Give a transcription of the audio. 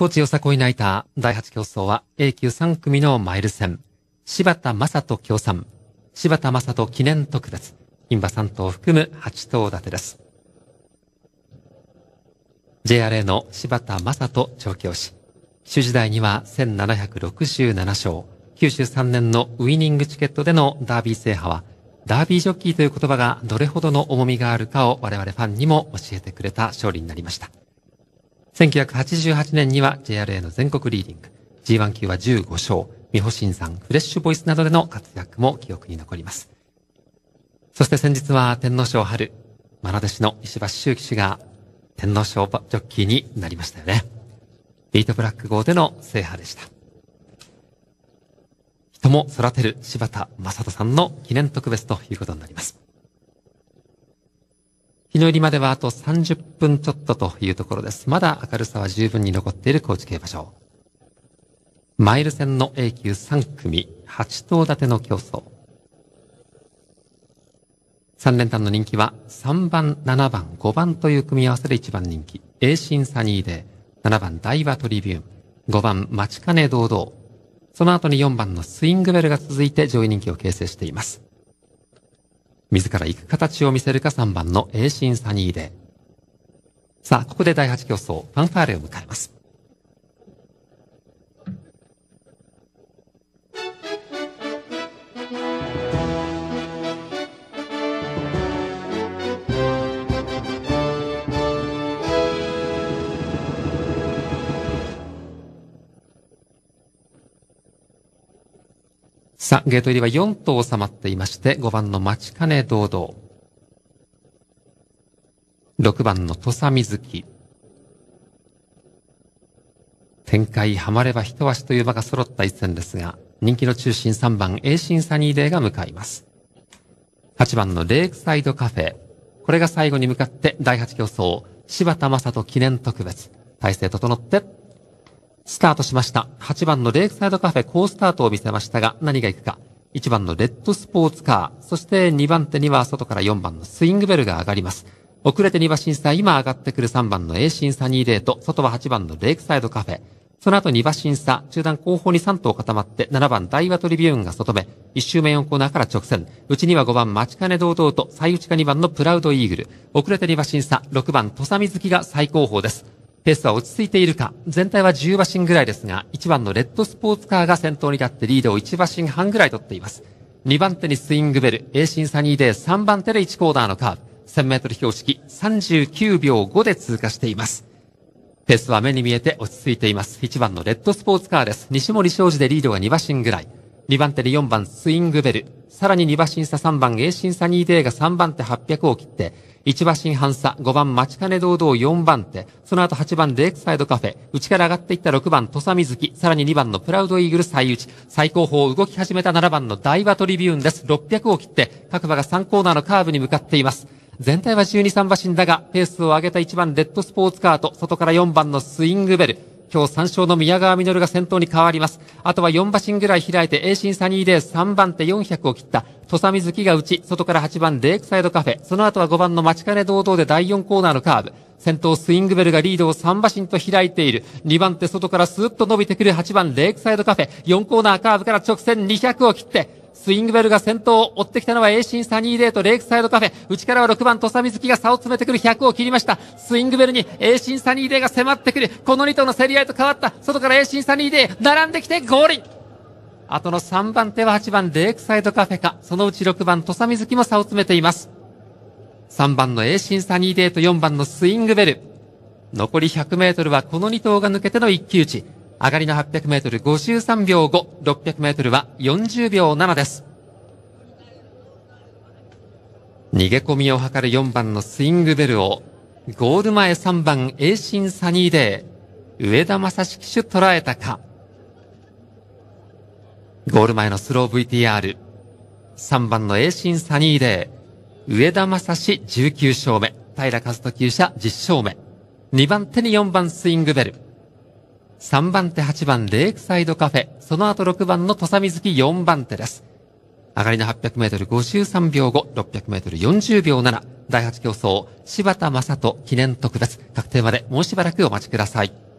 高知よさこいナイター第8競争は A 級3組のマイル戦。柴田正人協賛。柴田正人記念特別。インバ3頭を含む8頭立てです。JRA の柴田正人調教師。主時代には1767勝。93年のウィニングチケットでのダービー制覇は、ダービージョッキーという言葉がどれほどの重みがあるかを我々ファンにも教えてくれた勝利になりました。1988年には JRA の全国リーディング、G1 級は15勝、美保新さん、フレッシュボイスなどでの活躍も記憶に残ります。そして先日は天皇賞春、マナ弟子の石橋周騎手が天皇賞ジョッキーになりましたよね。ビートブラック号での制覇でした。人も育てる柴田正人さんの記念特別ということになります。日の入りまではあと30分ちょっとというところです。まだ明るさは十分に残っている高知競馬場。マイル戦の A 級3組、8頭立ての競争。3連単の人気は3番、7番、5番という組み合わせで1番人気。A ンサニーデー、7番ダイワトリビューン、5番待ちかね堂々。その後に4番のスイングベルが続いて上位人気を形成しています。自ら行く形を見せるか3番の栄新サニーで。さあ、ここで第8競争、ファンファーレを迎えます。さあ、ゲート入りは4頭収まっていまして、5番の町金堂々。6番の土佐水木。展開ハマれば一足という場が揃った一戦ですが、人気の中心3番、エイシンサニーデーが向かいます。8番のレイクサイドカフェ。これが最後に向かって第8競争、柴田正人記念特別。体制整って、スタートしました。8番のレイクサイドカフェ、ースタートを見せましたが、何が行くか。1番のレッドスポーツカー、そして2番手には外から4番のスイングベルが上がります。遅れて2馬審査、今上がってくる3番の A 審査2レート、外は8番のレイクサイドカフェ。その後2馬審査、中段後方に3頭固まって7番ダイワトリビューンが外目、1周目4コーナーから直線、うちには5番マチカネ堂々と、最内か2番のプラウドイーグル、遅れて2馬審査、6番土佐水木が最高峰です。ペースは落ち着いているか。全体は10馬身ぐらいですが、1番のレッドスポーツカーが先頭に立ってリードを1馬身半ぐらい取っています。2番手にスイングベル、エーシンサニーデー、3番手で1コーナーのカーブ。1000メートル標識、39秒5で通過しています。ペースは目に見えて落ち着いています。1番のレッドスポーツカーです。西森昌司でリードが2馬身ぐらい。2番手で4番スイングベル。さらに2馬身差3番 A 審査2デーが3番手800を切って、1馬身半差5番町金堂々4番手、その後8番デイクサイドカフェ、内から上がっていった6番土佐水木、さらに2番のプラウドイーグル最内、最高峰動き始めた7番のダイワトリビューンです。600を切って、各馬が3コーナーのカーブに向かっています。全体は12、3馬身だが、ペースを上げた1番レッドスポーツカート、外から4番のスイングベル、今日3勝の宮川稔が先頭に変わります。あとは4馬身ぐらい開いて、A 進サニーレース3番手400を切った。土佐水木が内、外から8番レイクサイドカフェ、その後は5番の町金堂々で第4コーナーのカーブ。先頭スイングベルがリードを3馬身と開いている。2番手外からスーッと伸びてくる8番レイクサイドカフェ。4コーナーカーブから直線200を切って、スイングベルが先頭を追ってきたのはエイシンサニーデーとレイクサイドカフェ。内からは6番土佐ズ月が差を詰めてくる100を切りました。スイングベルにエイシンサニーデーが迫ってくる。この2頭の競り合いと変わった。外からエイシンサニーデー、並んできてゴールン。あとの3番手は8番レイクサイドカフェか。そのうち6番土佐ズ月も差を詰めています。3番のエイシンサニーデート4番のスイングベル。残り100メートルはこの2頭が抜けての一騎打ち。上がりの8 0 0ル5 3秒5、6 0 0ルは40秒7です。逃げ込みを図る4番のスイングベルを、ゴール前3番、エイシンサニーデー、上田正史騎手捉えたか。ゴール前のスロー VTR、3番のエイシンサニーデー、上田正史19勝目、平和人厩舎10勝目、2番手に4番スイングベル。3番手8番レイクサイドカフェ、その後6番の土佐水木4番手です。上がりの800メートル53秒後、600メートル40秒7、第8競争、柴田正人記念特別、確定までもうしばらくお待ちください。